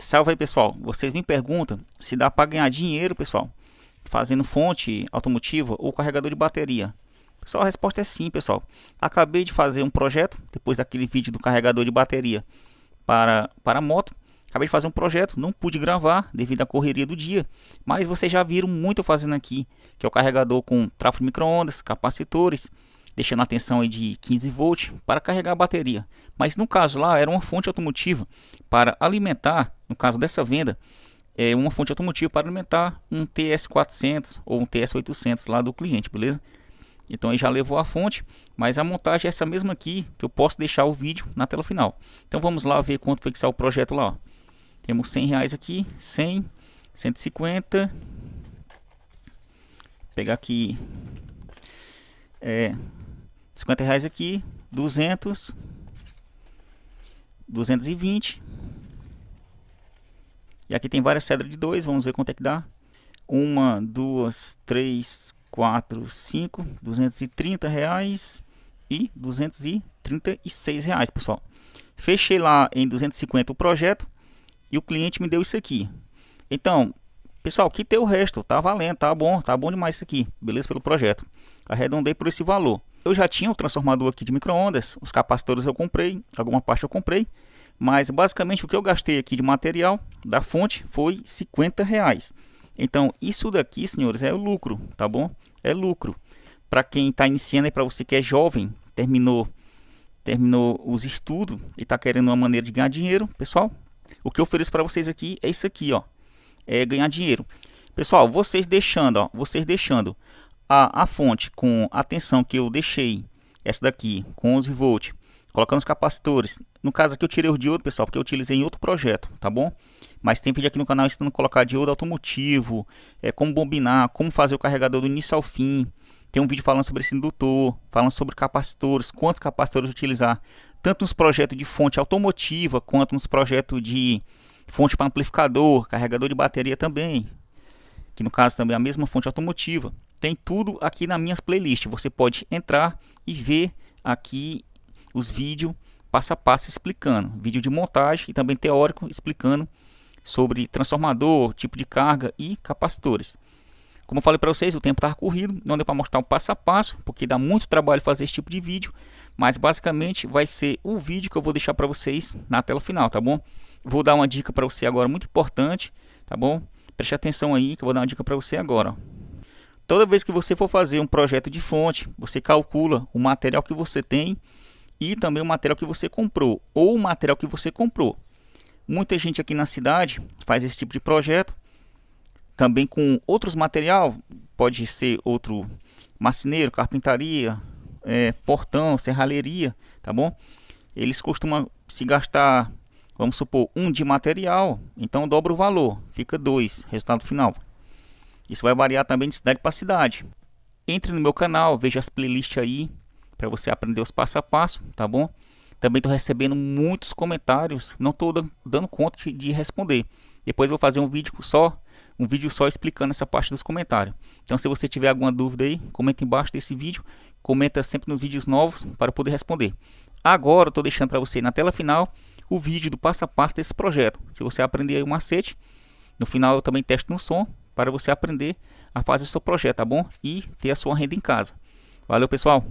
Salve aí, pessoal. Vocês me perguntam se dá para ganhar dinheiro, pessoal, fazendo fonte automotiva ou carregador de bateria. Pessoal, a resposta é sim, pessoal. Acabei de fazer um projeto, depois daquele vídeo do carregador de bateria para, para moto. Acabei de fazer um projeto, não pude gravar devido à correria do dia, mas vocês já viram muito fazendo aqui, que é o carregador com tráfego de microondas, capacitores, deixando a tensão de 15 volts para carregar a bateria. Mas no caso lá era uma fonte automotiva para alimentar, no caso dessa venda, é uma fonte automotiva para alimentar um TS400 ou um TS800 lá do cliente, beleza? Então aí já levou a fonte, mas a montagem é essa mesma aqui, que eu posso deixar o vídeo na tela final. Então vamos lá ver quanto foi que saiu o projeto lá. Ó. Temos 100 reais aqui, 100, 150. Vou pegar aqui é, 50 reais aqui, 200, 220. E aqui tem várias cedras de 2, vamos ver quanto é que dá. 1, 2, 3, 4, 5, 230 reais e 236 reais, pessoal. Fechei lá em 250 o projeto e o cliente me deu isso aqui. Então, pessoal, que tem o resto, tá valendo, tá bom, tá bom demais isso aqui, beleza pelo projeto. Arredondei por esse valor eu já tinha o transformador aqui de microondas, os capacitores eu comprei, alguma parte eu comprei, mas basicamente o que eu gastei aqui de material da fonte foi 50 reais. Então isso daqui, senhores, é lucro, tá bom? É lucro. Para quem está iniciando e para você que é jovem, terminou terminou os estudos e está querendo uma maneira de ganhar dinheiro, pessoal, o que eu ofereço para vocês aqui é isso aqui, ó, é ganhar dinheiro. Pessoal, vocês deixando, ó, vocês deixando a, a fonte com a tensão que eu deixei, essa daqui, com 11 volts, colocando os capacitores. No caso aqui eu tirei o diodo, pessoal, porque eu utilizei em outro projeto, tá bom? Mas tem vídeo aqui no canal ensinando a colocar diodo automotivo, é, como bombinar, como fazer o carregador do início ao fim. Tem um vídeo falando sobre esse indutor, falando sobre capacitores, quantos capacitores utilizar, tanto nos projetos de fonte automotiva, quanto nos projetos de fonte para amplificador, carregador de bateria também, que no caso também é a mesma fonte automotiva tem tudo aqui nas minhas playlists. Você pode entrar e ver aqui os vídeos passo a passo explicando, vídeo de montagem e também teórico explicando sobre transformador, tipo de carga e capacitores. Como eu falei para vocês, o tempo estava corrido, não deu para mostrar o passo a passo, porque dá muito trabalho fazer esse tipo de vídeo, mas basicamente vai ser o vídeo que eu vou deixar para vocês na tela final, tá bom? Vou dar uma dica para você agora muito importante, tá bom? Preste atenção aí que eu vou dar uma dica para você agora. Ó. Toda vez que você for fazer um projeto de fonte, você calcula o material que você tem e também o material que você comprou ou o material que você comprou. Muita gente aqui na cidade faz esse tipo de projeto, também com outros material, pode ser outro marceneiro, carpintaria, é, portão, serralheria, tá bom? Eles costumam se gastar, vamos supor, um de material, então dobra o valor, fica dois, resultado final. Isso vai variar também de cidade para cidade. Entre no meu canal, veja as playlists aí para você aprender os passo a passo, tá bom? Também estou recebendo muitos comentários, não estou dando conta de responder. Depois eu vou fazer um vídeo só, um vídeo só explicando essa parte dos comentários. Então se você tiver alguma dúvida aí, comenta embaixo desse vídeo, comenta sempre nos vídeos novos para poder responder. Agora estou deixando para você na tela final o vídeo do passo a passo desse projeto. Se você aprender um macete, no final eu também testo no som para você aprender a fazer seu projeto, tá bom? E ter a sua renda em casa. Valeu, pessoal!